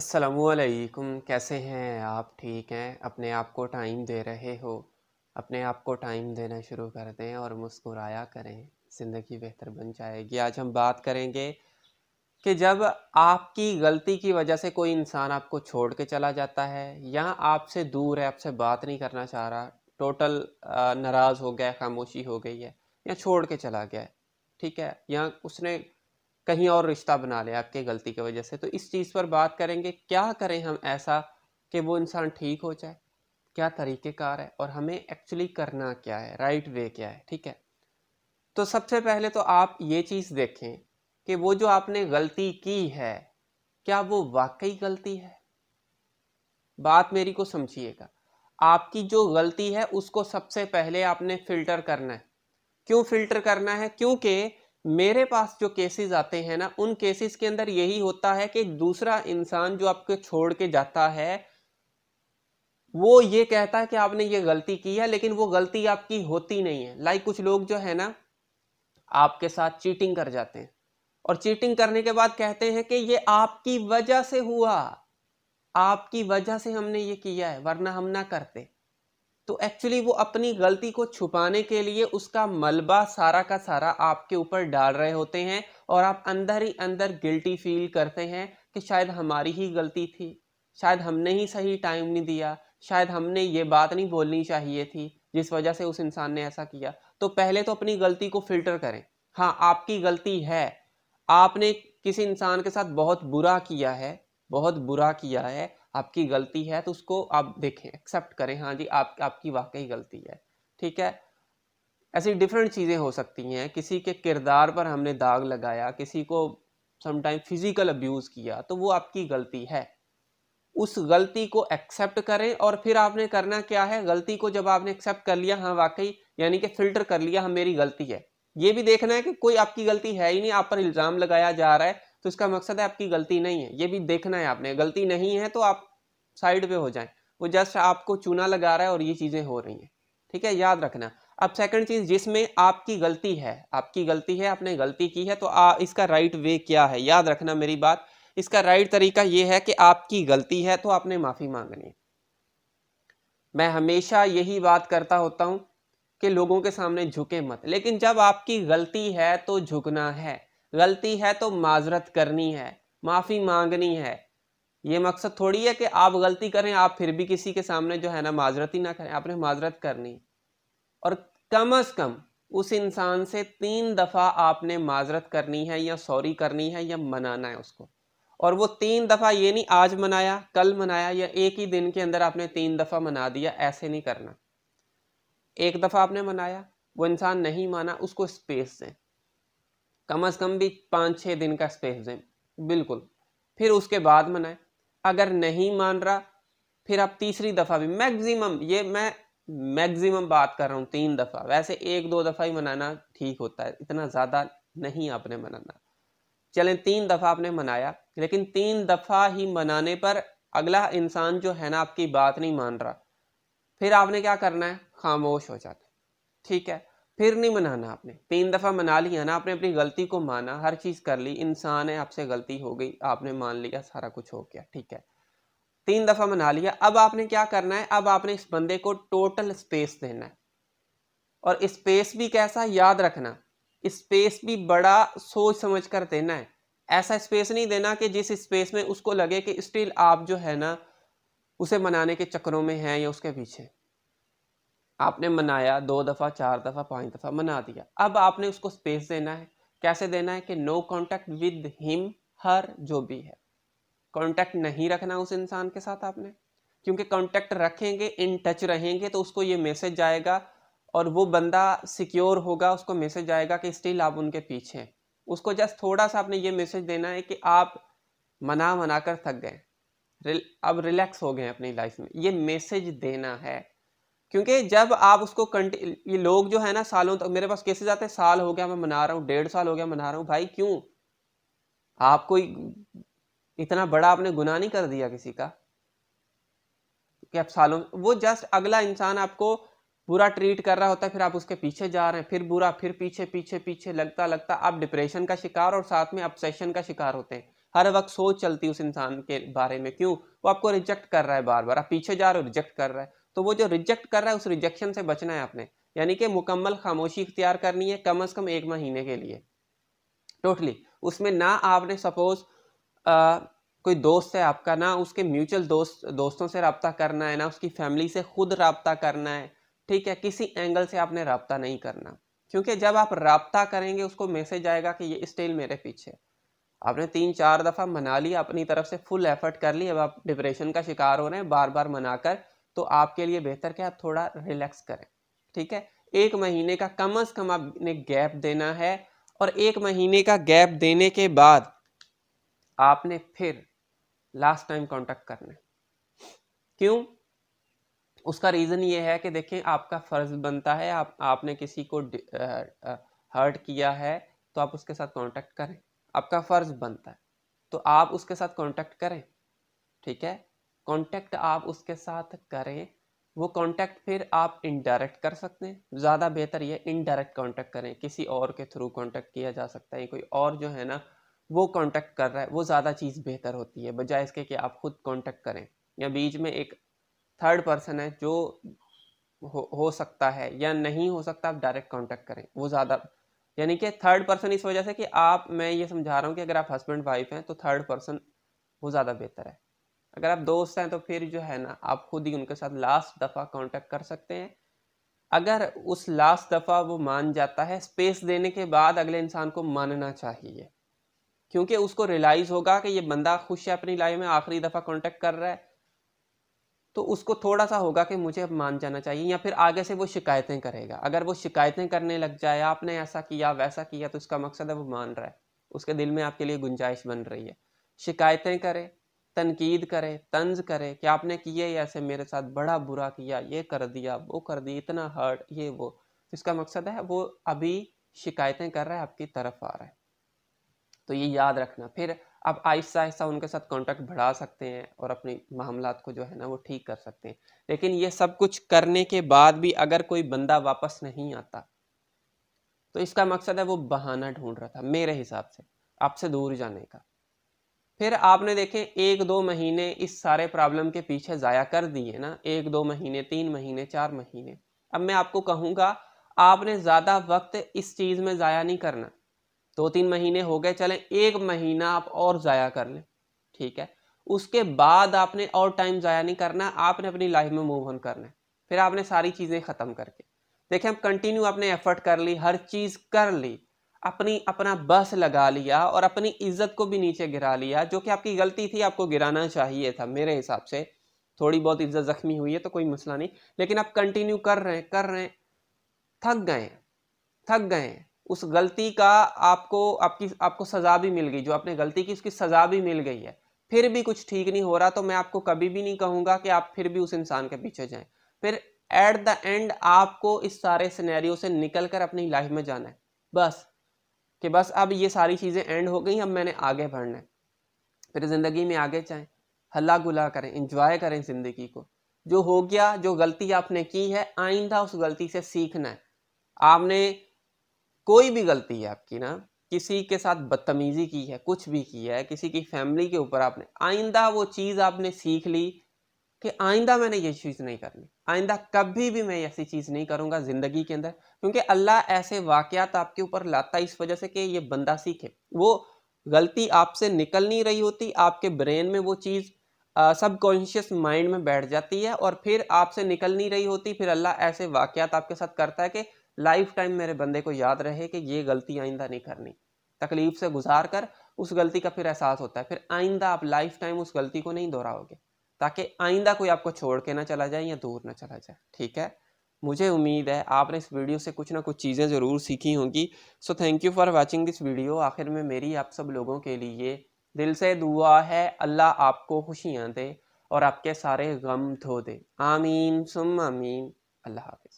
असलकुम कैसे हैं आप ठीक हैं अपने आप को टाइम दे रहे हो अपने आप को टाइम देना शुरू कर दें और मुस्कुराया करें ज़िंदगी बेहतर बन जाएगी आज हम बात करेंगे कि जब आपकी गलती की वजह से कोई इंसान आपको छोड़ के चला जाता है या आपसे दूर है आपसे बात नहीं करना चाह रहा टोटल नाराज़ हो गया खामोशी हो गई है या छोड़ के चला गया है ठीक है या उसने कहीं और रिश्ता बना ले आपके गलती की वजह से तो इस चीज़ पर बात करेंगे क्या करें हम ऐसा कि वो इंसान ठीक हो जाए क्या तरीक़ेकार है और हमें एक्चुअली करना क्या है राइट वे क्या है ठीक है तो सबसे पहले तो आप ये चीज़ देखें कि वो जो आपने गलती की है क्या वो वाकई गलती है बात मेरी को समझिएगा आपकी जो गलती है उसको सबसे पहले आपने फिल्टर करना है क्यों फिल्टर करना है क्योंकि मेरे पास जो केसेस आते हैं ना उन केसेस के अंदर यही होता है कि दूसरा इंसान जो आपको छोड़ के जाता है वो ये कहता है कि आपने ये गलती की है लेकिन वो गलती आपकी होती नहीं है लाइक कुछ लोग जो है ना आपके साथ चीटिंग कर जाते हैं और चीटिंग करने के बाद कहते हैं कि ये आपकी वजह से हुआ आपकी वजह से हमने ये किया है वरना हम ना करते तो एक्चुअली वो अपनी गलती को छुपाने के लिए उसका मलबा सारा का सारा आपके ऊपर डाल रहे होते हैं और आप अंदर ही अंदर गिल्टी फील करते हैं कि शायद हमारी ही गलती थी शायद हमने ही सही टाइम नहीं दिया शायद हमने ये बात नहीं बोलनी चाहिए थी जिस वजह से उस इंसान ने ऐसा किया तो पहले तो अपनी गलती को फिल्टर करें हाँ आपकी गलती है आपने किसी इंसान के साथ बहुत बुरा किया है बहुत बुरा किया है आपकी गलती है तो उसको आप देखें एक्सेप्ट करें हाँ जी आप आपकी वाकई गलती है ठीक है ऐसी डिफरेंट चीज़ें हो सकती हैं किसी के किरदार पर हमने दाग लगाया किसी को समटाइम फिज़िकल अब्यूज़ किया तो वो आपकी गलती है उस गलती को एक्सेप्ट करें और फिर आपने करना क्या है गलती को जब आपने एक्सेप्ट कर लिया हाँ वाकई यानी कि फिल्टर कर लिया हाँ मेरी गलती है ये भी देखना है कि कोई आपकी गलती है ही नहीं आप पर इल्ज़ाम लगाया जा रहा है तो इसका मकसद है आपकी गलती नहीं है ये भी देखना है आपने गलती नहीं है तो आप साइड पे हो जाएं वो जस्ट आपको चूना लगा रहा है और ये चीज़ें हो रही हैं ठीक है याद रखना अब सेकंड चीज़ जिसमें आपकी गलती है आपकी गलती है आपने गलती की है तो आ, इसका राइट वे क्या है याद रखना मेरी बात इसका राइट तरीका ये है कि आपकी गलती है तो आपने माफ़ी मांगनी है मैं हमेशा यही बात करता होता हूँ कि लोगों के सामने झुके मत लेकिन जब आपकी गलती है तो झुकना है गलती है तो माजरत करनी है माफ़ी मांगनी है ये मकसद थोड़ी है कि आप गलती करें आप फिर भी किसी के सामने जो है ना माजरत ही ना करें आपने माजरत करनी और कम अज़ कम उस इंसान से तीन दफ़ा आपने माजरत करनी है या सॉरी करनी है या मनाना है उसको और वो तीन दफ़ा ये नहीं आज मनाया कल मनाया या एक ही दिन के अंदर आपने तीन दफ़ा मना दिया ऐसे नहीं करना एक दफ़ा आपने मनाया वो इंसान नहीं माना उसको स्पेस दें कम अज़ कम भी पाँच छः दिन का स्पेस दें बिल्कुल फिर उसके बाद मनाएं अगर नहीं मान रहा फिर आप तीसरी दफ़ा भी मैक्सिमम ये मैं मैक्सिमम बात कर रहा हूँ तीन दफ़ा वैसे एक दो दफ़ा ही मनाना ठीक होता है इतना ज़्यादा नहीं आपने मनाना चलें तीन दफ़ा आपने मनाया लेकिन तीन दफ़ा ही मनाने पर अगला इंसान जो है ना आपकी बात नहीं मान रहा फिर आपने क्या करना है खामोश हो जाना ठीक है फिर नहीं मनाना आपने तीन दफ़ा मना लिया ना आपने अपनी गलती को माना हर चीज़ कर ली इंसान है आपसे गलती हो गई आपने मान लिया सारा कुछ हो गया ठीक है तीन दफ़ा मना लिया अब आपने क्या करना है अब आपने इस बंदे को टोटल स्पेस देना है और स्पेस भी कैसा याद रखना स्पेस भी बड़ा सोच समझ कर देना है ऐसा स्पेस नहीं देना कि जिस स्पेस में उसको लगे कि स्टिल आप जो है ना उसे मनाने के चक्करों में हैं या उसके पीछे आपने मनाया दो दफ़ा चार दफ़ा पाँच दफ़ा मना दिया अब आपने उसको स्पेस देना है कैसे देना है कि no contact with him her जो भी है कॉन्टेक्ट नहीं रखना उस इंसान के साथ आपने क्योंकि कॉन्टेक्ट रखेंगे इन टच रहेंगे तो उसको ये मैसेज जाएगा और वो बंदा सिक्योर होगा उसको मैसेज जाएगा कि स्टिल आप उनके पीछे हैं उसको जस्ट थोड़ा सा आपने ये मैसेज देना है कि आप मना मना कर थक गए अब रिलैक्स हो गए अपनी लाइफ में ये मैसेज देना है क्योंकि जब आप उसको ये लोग जो है ना सालों तक तो, मेरे पास कैसे जाते हैं साल हो गया मैं मना रहा हूँ डेढ़ साल हो गया मना रहा हूँ भाई क्यों आपको इतना बड़ा आपने गुना नहीं कर दिया किसी का कि आप सालों वो जस्ट अगला इंसान आपको बुरा ट्रीट कर रहा होता है फिर आप उसके पीछे जा रहे हैं फिर बुरा फिर पीछे पीछे पीछे लगता लगता आप डिप्रेशन का शिकार और साथ में अपसेशन का शिकार होते हैं हर वक्त सोच चलती उस इंसान के बारे में क्यों वो आपको रिजेक्ट कर रहा है बार बार आप पीछे जा रहे हो रिजेक्ट कर रहा है तो वो जो रिजेक्ट कर रहा है उस रिजेक्शन से बचना है आपने यानी कि मुकम्मल खामोशी इख्तियार करनी है कम अज़ कम एक महीने के लिए टोटली उसमें ना आपने सपोज़ कोई दोस्त है आपका ना उसके म्यूचुअल दोस्त दोस्तों से रबता करना है ना उसकी फैमिली से खुद रबता करना है ठीक है किसी एंगल से आपने रबता नहीं करना क्योंकि जब आप रबता करेंगे उसको मैसेज आएगा कि ये स्टेल मेरे पीछे आपने तीन चार दफ़ा मना लिया अपनी तरफ से फुल एफर्ट कर ली अब आप डिप्रेशन का शिकार हो रहे हैं बार बार मना कर तो आपके लिए बेहतर क्या आप थोड़ा रिलैक्स करें ठीक है एक महीने का कम अज़ कम आपने गैप देना है और एक महीने का गैप देने के बाद आपने फिर लास्ट टाइम कांटेक्ट करना है क्यों उसका रीज़न ये है कि देखिए आपका फ़र्ज़ बनता है आप आपने किसी को हर्ट किया है तो आप उसके साथ कांटेक्ट करें आपका फ़र्ज़ बनता है तो आप उसके साथ कांटेक्ट करें ठीक है कांटेक्ट आप उसके साथ करें वो कांटेक्ट फिर आप इनडायरेक्ट कर सकते हैं ज़्यादा बेहतर ये इनडायरेक्ट कांटेक्ट करें किसी और के थ्रू कांटेक्ट किया जा सकता है कोई और जो है ना वो कांटेक्ट कर रहा है वो ज़्यादा चीज़ बेहतर होती है बजाय इसके कि आप खुद कांटेक्ट करें या बीच में एक थर्ड पर्सन है जो हो, हो सकता है या नहीं हो सकता आप डायरेक्ट कॉन्टेक्ट करें वो ज़्यादा यानी कि थर्ड पर्सन इस वजह से कि आप मैं ये समझा रहा हूँ कि अगर आप हस्बैंड वाइफ हैं तो थर्ड पर्सन वो ज़्यादा बेहतर है अगर आप दोस्त हैं तो फिर जो है ना आप खुद ही उनके साथ लास्ट दफ़ा कांटेक्ट कर सकते हैं अगर उस लास्ट दफ़ा वो मान जाता है स्पेस देने के बाद अगले इंसान को मानना चाहिए क्योंकि उसको रियलाइज़ होगा कि ये बंदा खुश है अपनी लाइफ में आखिरी दफ़ा कांटेक्ट कर रहा है तो उसको थोड़ा सा होगा कि मुझे अब मान जाना चाहिए या फिर आगे से वो शिकायतें करेगा अगर वो शिकायतें करने लग जाए आपने ऐसा किया वैसा किया तो इसका मकसद है वो मान रहा है उसके दिल में आपके लिए गुंजाइश बन रही है शिकायतें करें तनकीद करे तंज करे कि आपने किए ऐसे मेरे साथ बड़ा बुरा किया ये कर दिया वो कर दी इतना हर्ट ये वो तो इसका मकसद है वो अभी शिकायतें कर रहा है आपकी तरफ आ रहा है तो ये याद रखना फिर आप आहिस्ता आहिस्ता उनके साथ कांटेक्ट बढ़ा सकते हैं और अपने मामला को जो है ना वो ठीक कर सकते हैं लेकिन ये सब कुछ करने के बाद भी अगर कोई बंदा वापस नहीं आता तो इसका मकसद है वो बहाना ढूंढ रहा था मेरे हिसाब से आपसे दूर जाने का फिर आपने देखें एक दो महीने इस सारे प्रॉब्लम के पीछे ज़ाया कर दिए ना एक दो महीने तीन महीने चार महीने अब मैं आपको कहूँगा आपने ज़्यादा वक्त इस चीज़ में ज़ाया नहीं करना दो तीन महीने हो गए चलें एक महीना आप और ज़ाया कर लें ठीक है उसके बाद आपने और टाइम ज़ाया नहीं करना आपने अपनी लाइफ में मूव ऑन करना है फिर आपने सारी चीज़ें ख़त्म करके देखें आप कंटिन्यू आपने एफर्ट कर ली हर चीज़ कर ली अपनी अपना बस लगा लिया और अपनी इज्जत को भी नीचे गिरा लिया जो कि आपकी गलती थी आपको गिराना चाहिए था मेरे हिसाब से थोड़ी बहुत इज्जत जख्मी हुई है तो कोई मसला नहीं लेकिन आप कंटिन्यू कर रहे हैं कर रहे हैं थक गए थक गए उस गलती का आपको आपकी आपको सज़ा भी मिल गई जो आपने गलती की उसकी सज़ा भी मिल गई है फिर भी कुछ ठीक नहीं हो रहा तो मैं आपको कभी भी नहीं कहूंगा कि आप फिर भी उस इंसान के पीछे जाएं फिर एट द एंड आपको इस सारे सिनेरियो से निकल कर अपनी लाइफ में जाना है बस कि बस अब ये सारी चीज़ें एंड हो गई अब मैंने आगे बढ़ना है फिर ज़िंदगी में आगे जाएं हल्ला गुला करें इंजॉय करें ज़िंदगी को जो हो गया जो गलती आपने की है आइंदा उस गलती से सीखना है आपने कोई भी गलती है आपकी ना किसी के साथ बदतमीज़ी की है कुछ भी की है किसी की फैमिली के ऊपर आपने आइंदा वो चीज़ आपने सीख ली कि आइंदा मैंने ये चीज़ नहीं करनी आइंदा कभी भी मैं ऐसी चीज़ नहीं करूँगा ज़िंदगी के अंदर क्योंकि अल्लाह ऐसे वाक़ात आपके ऊपर लाता इस वजह से कि ये बंदा सीखे वो गलती आपसे निकल नहीं रही होती आपके ब्रेन में वो चीज़ सबकॉन्शियस माइंड में बैठ जाती है और फिर आपसे निकल नहीं रही होती फिर अल्लाह ऐसे वाक़ात आपके साथ करता है कि लाइफ टाइम मेरे बंदे को याद रहे कि ये गलती आइंदा नहीं करनी तकलीफ़ से गुजार कर उस गलती का फिर एहसास होता है फिर आइंदा आप लाइफ टाइम उस गलती को नहीं दोहराओगे ताकि आइंदा कोई आपको छोड़ के ना चला जाए या दूर ना चला जाए ठीक है मुझे उम्मीद है आपने इस वीडियो से कुछ ना कुछ चीज़ें ज़रूर सीखी होंगी so thank you for watching this video आखिर में मेरी आप सब लोगों के लिए दिल से दुआ है अल्लाह आपको खुशियाँ दे और आपके सारे गम धो दे आमीन सुम आमीन अल्लाह हाफि